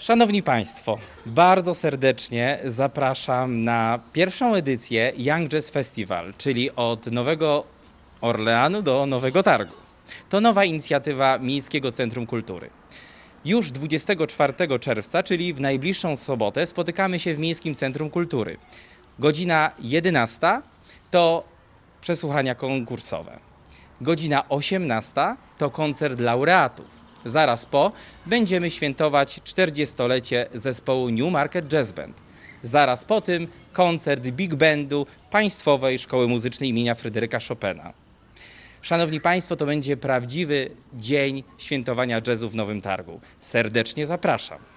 Szanowni Państwo, bardzo serdecznie zapraszam na pierwszą edycję Young Jazz Festival, czyli od Nowego Orleanu do Nowego Targu. To nowa inicjatywa Miejskiego Centrum Kultury. Już 24 czerwca, czyli w najbliższą sobotę, spotykamy się w Miejskim Centrum Kultury. Godzina 11 to przesłuchania konkursowe. Godzina 18 to koncert laureatów. Zaraz po będziemy świętować 40-lecie zespołu New Market Jazz Band. Zaraz po tym koncert Big Bandu Państwowej Szkoły Muzycznej imienia Fryderyka Chopina. Szanowni Państwo, to będzie prawdziwy dzień świętowania jazzu w Nowym Targu. Serdecznie zapraszam.